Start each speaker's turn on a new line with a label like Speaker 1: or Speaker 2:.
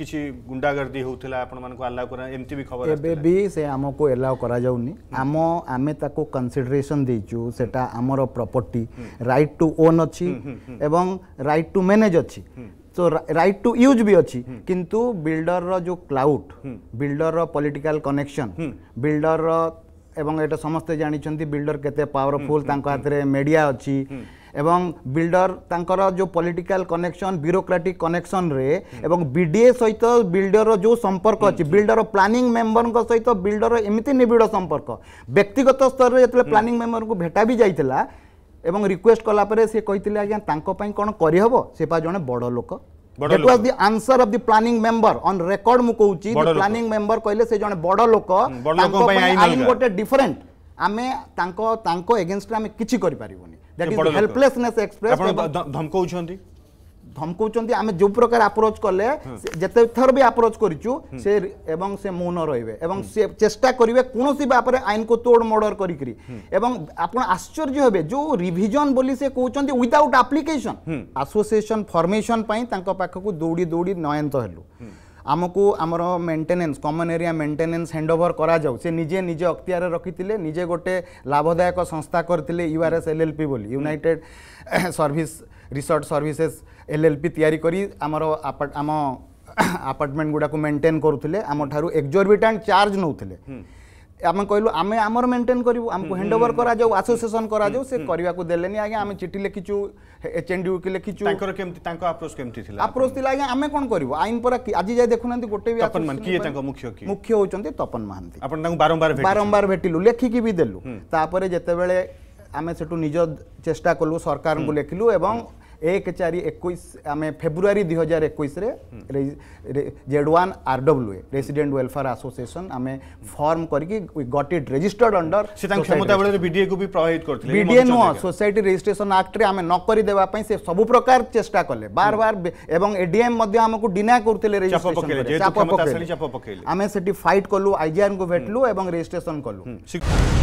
Speaker 1: କିଛି ଗୁଣ୍ଡାଗର୍ଦ୍ଦି ହେଉଥିଲା ଆପଣମାନଙ୍କୁ ଆଲାଉ କରା ଏମିତି ବି ଖବର ଏବେ ବି ସେ ଆମକୁ ଏଲାଓ କରାଯାଉନି ଆମ ଆମେ ତାକୁ କନସିଡରେସନ୍ ଦେଇଛୁ ସେଟା ଆମର ପ୍ରପର୍ଟି ରାଇଟ୍ ଟୁ ଓନ୍ ଅଛି ଏବଂ ରାଇଟ୍ ଟୁ ମ୍ୟାନେଜ୍ ଅଛି তো রাইট টু ইউজ বি অছি কিন্তু বিল্ডরর যে ক্লাউড বিল্ডরর পলিটিক্যাল কনেকশন বিল্ডরর এবং এটা সমস্তে জাঁচান বিল্ডর কেতে পাওয়ারফুল তাঁর হাতে মিডিয়া অছি এবং ବିଲ୍ଡର ତାଙ୍କର ଯେଉଁ ପଲିଟିକାଲ କନେକ୍ସନ୍ ବ୍ୟୁରୋକ୍ରାଟିକ୍ କନେକ୍ସନ୍ରେ ଏବଂ ବିଡିଏ ସହିତ ବିଲ୍ଡରର ଯେଉଁ ସମ୍ପର୍କ ଅଛି ବିଲ୍ଡର ପ୍ଲାନିଂ ମେମ୍ବରଙ୍କ ସହିତ ବିଲ୍ଡର ଏମିତି ନିବିଡ଼ ସମ୍ପର୍କ ବ୍ୟକ୍ତିଗତ ସ୍ତରରେ ଯେତେବେଳେ ପ୍ଲାନିଂ ମେମ୍ବରଙ୍କୁ ଭେଟା ବି ଯାଇଥିଲା ଏବଂ ରିକ୍ୱେଷ୍ଟ କଲାପରେ ସେ କହିଥିଲେ ଆଜ୍ଞା ତାଙ୍କ ପାଇଁ କ'ଣ କରିହେବ ସେ ପା ଜଣେ ବଡ଼ ଲୋକ that was the answer of the planning member on record মু কହୁଛି প্ল্যানিং মেম্বর কইলে সে জনে বড় লোক তাଙ୍କ ପାଇଁ আইন গোটে ডিফারেন্ট ଆମେ ତାଙ୍କ ତାଙ୍କ ଏଗେନଷ୍ଟରେ ଆମେ କିଛି କରିପାରିବୁନି ଦ୍ୟାଟ୍ ଇଜ୍ ହେଲ୍ପଲେସନେସ୍ ଏକ୍ସପ୍ରେସ୍ ଧମକଉଛନ୍ତି ଧମକଉଛନ୍ତି ଆମେ ଯେଉଁ ପ୍ରକାର ଆପ୍ରୋଚ୍ କଲେ ଯେତେ ଥର ବି ଆପ୍ରୋଚ୍ କରିଛୁ ସେ ଏବଂ ସେ ମୌନ ରହିବେ ଏବଂ ସେ ଚେଷ୍ଟା କରିବେ କୌଣସି ଭାବରେ ଆଇନକୁ ତୋଡ଼ ମୋଡ଼ର କରିକିରି ଏବଂ ଆପଣ ଆଶ୍ଚର୍ଯ୍ୟ ହେବେ ଯେଉଁ ରିଭିଜନ୍ ବୋଲି ସେ କହୁଛନ୍ତି ୱିଦାଉଟ୍ ଆପ୍ଲିକେସନ୍ ଆସୋସିଏସନ୍ ଫର୍ମେସନ୍ ପାଇଁ ତାଙ୍କ ପାଖକୁ ଦୌଡ଼ି ଦୌଡ଼ି ନୟନ୍ତ ହେଲୁ ଆମକୁ ଆମର maintenance common area maintenance hand over କରାଯାଉ ସେ ନିଜେ ନିଜ ଅକ୍ତିଆରେ ରଖିଥିଲେ ନିଜେ ଗୋଟେ ଲାଭଦାୟକ ସଂସ୍ଥା କରିଥିଲେ ୟୁଆର୍ଏସ୍ ଏଲ୍ ଏଲ୍ ପି ବୋଲି united service research services L L P ତିଆରି କରି ଆମର ଆମ ଆପାର୍ଟମେଣ୍ଟ ଗୁଡ଼ାକୁ ମେଣ୍ଟେନ୍ କରୁଥିଲେ ଆମଠାରୁ ଏକ୍ଜର୍ବିଟାଣ୍ଟ ଚାର୍ଜ ନେଉଥିଲେ ଆମେ କହିଲୁ ଆମେ ଆମର ମେଣ୍ଟେନ୍ କରିବୁ ଆମକୁ ହ୍ୟାଣ୍ଡ ଓଭର କରାଯାଉ ଆସୋସିଏସନ୍ କରାଯାଉ ସେ କରିବାକୁ ଦେଲେନି ଆଜ୍ଞା ଆମେ ଚିଠି ଲେଖିଛୁ ଏଚ୍ ଏନ୍ ଡିୟୁକି ଲେଖିଛୁ ତାଙ୍କର କେମିତି ତାଙ୍କ ଆପ୍ରୋଚ୍ କେମିତି ଥିଲା ଆପ୍ରୋଚ୍ ଥିଲା ଆଜ୍ଞା ଆମେ କ'ଣ କରିବୁ ଆଇନ ପରା ଆଜି ଯାଇ ଦେଖୁନାହାନ୍ତି ଗୋଟେ ବି କିଏ ତାଙ୍କ ମୁଖ୍ୟ ମୁଖ୍ୟ ହେଉଛନ୍ତି ତପନ ମହାନ୍ତି ଆପଣ ତାଙ୍କୁ ବାରମ୍ବାର ବାରମ୍ବାର ଭେଟିଲୁ ଲେଖିକି ବି ଦେଲୁ ତାପରେ ଯେତେବେଳେ ଆମେ ସେଠୁ ନିଜ ଚେଷ୍ଟା କଲୁ ସରକାରଙ୍କୁ ଲେଖିଲୁ ଏବଂ এক চারি একুশ আমি ফেব্রুয়ারি দুই হাজার একুশে Z one RW A resident welfare association আমি ফর্ম করি got it registered under BDA কু প্রভাবিত করলে বিডিএ নুহ সোসাইটি রেজিস্ট্রেসন আক্টরে আমি নকরি দেওয়া সে সবু প্রকার চেষ্টা কলে বার বার এবং এডিএম আমাকে ডিনা করলে রেজিস্ট্রেসন আমি সেটি ফাইট কলু আইজিআর ভেটলু এবং রেজিস্ট্রেসন কলু